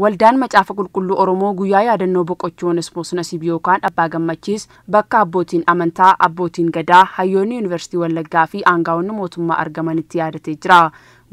Waldaan macaafa qulqulluu Oromoo guyyaa yaadannoo boqochuu Onesmoos Nasiib yookaan Abbaa Gammachiis bakka abbootiin amantaa, abbootiin gadaa, hayyoonni yuunivarsiitii Wallaggaa fi aangaa'onni mootummaa argamanitti yaadatee jira.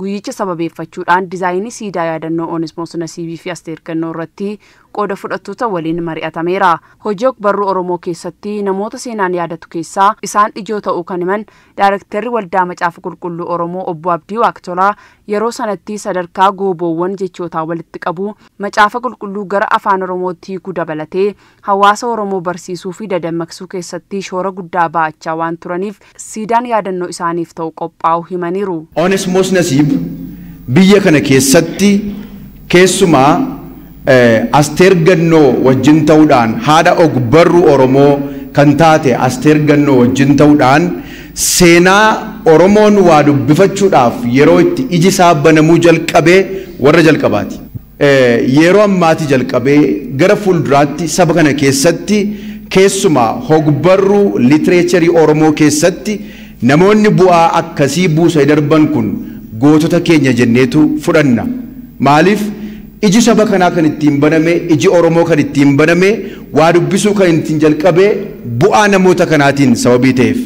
guyyicha sababeeffachuudhaan dizaayinii siidaa yaadannoo Onesmoos Nasiibii fi Asteer Gannoo irratti qooda fudhattoota waliin mari'atameera. Hojii barruu Oromoo keessatti namoota seenaan yaadatu keessaa isaan ijoo ta'uu kan himan Daayirektarri Waldaa Macaafa Qulqulluu Oromoo Obbo Abdii Waaqtolaa yeroo sanatti sadarkaa gooboowwan jechootaa walitti qabu macaafa qulqulluu gara afaan Oromootti hiikuu dabalatee hawaasa Oromoo barsiisuu fi dadammaksuu keessatti shoora guddaa baachaa waan turaniif siidaan yaadannoo isaaniif ta'u qophaa'u himaniiru. Onesmoos Nasiib biyya kana keessatti keessumaa eh, asteer gannoo wajjin ta'uudhaan haadha ogbarru oromoo kan taate asteer gannoo wajjin ta'uudhaan seenaa oromoon waa dubbifachuudhaaf yeroo itti iji banamuu jalqabee warra jalqabaati. Eh, yeroo ammaatii jalqabee gara fuulduraatti saba kana keessatti keessumaa hogbarruu litireecharii oromoo keessatti namoonni bu'aa akkasii buusee darban kun gootota keenya jenneetu fudhanna. Maaliif iji saba kanaa kan ittiin baname, iji Oromoo kan ittiin baname, waa dubbisuu kan ittiin jalqabee bu'aa namoota kanaatiin sababii ta'eef.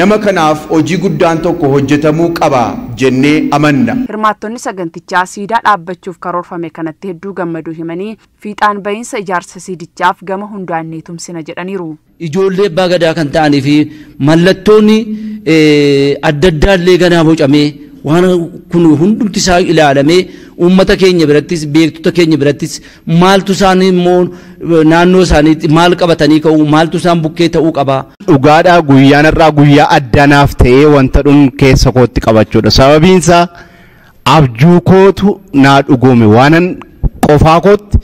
Nama kanaaf hojii guddaan tokko hojjetamuu qaba jennee amanna. Hirmaattonni sagantichaa siidaa dhaabbachuuf karoorfame kanatti hedduu gammaduu himanii fiixaan bahiinsa ijaarsa siidichaaf gama hundaan ni tumsina jedhaniiru. Ijoollee abbaa gadaa kan ta'anii fi mallattoonni eh, adda addaallee ganaa bocamee waan kun hundumti isaa ilaalamee uummata keenya birattis beektota keenya birattis maaltu isaan immoo eh, naannoo isaaniitti maal qabatanii ka'u maaltu isaan bukkee ta'uu qaba. Dhugaadhaa guyyaan irraa guyyaa addaanaaf ta'ee wanta dhun keessa kootti qabachuudha sababiin isaa abjuu kootu naa dhugoome waanan qofaa kootti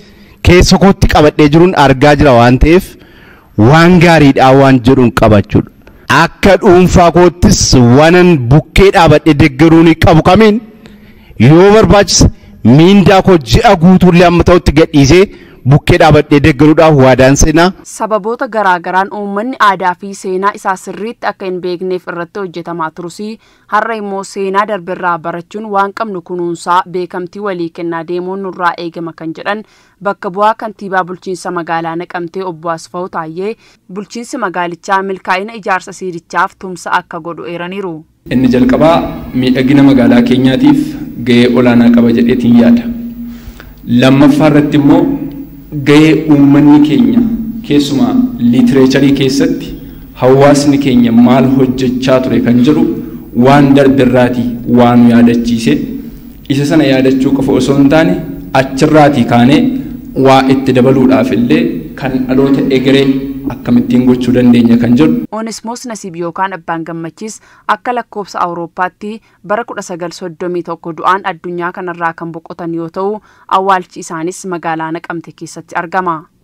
keessa kootti qabadhee jiruun argaa jira waan ta'eef waan gaariidhaa waan jedhuun qabachuudha. akka dhuunfaa koottis wanan bukkee dhaabadhe deggeruu ni qabu kamiin yoo barbaachise miindaa koo ji'a guutuullee amma ta'utti gadhiisee bukkee dhaabadhee deeggaruudhaaf waadaan seenaa. Sababoota garaagaraan uummanni aadaa fi seenaa isaa sirriitti akka hin beekneef irratti hojjetamaa turus har'a immoo seenaa darbirraa barachuun waan qabnu kunuunsaa beekamtii walii kennaa deemuun nurraa eegama kan jedhan bakka bu'aa kantiibaa bulchiinsa magaalaa naqamtee obbo Asfaw Taayyee bulchiinsi magaalichaa milkaa'ina ijaarsa siidichaaf tumsa akka godhu eeraniiru. Inni jalqabaa miidhagina magaalaa keenyaatiif ga'ee olaanaa qaba jedheetiin yaada. lammaffaa irratti immoo Gahee uummanni keenya keessumaa liitireecharii keessatti hawaasni keenya maal hojjechaa ture kan jedhu waan dardarraatii waan nu yaadachiise isa sana yaadachuu qofa osoo hin taane achirraatii kaanee waa itti dabaluudhaaf illee kan dhaloota egeree akkamittiin gochuu dandeenya kan jedhu. Onesmoos Nasiib yookaan Abbaan Gammachiis akka lakkoofsa Awurooppaatti bara 1931 du'aan addunyaa kanarraa kan boqotan yoo ta'u awwaalchi isaanis magaalaa Naqamte keessatti argama.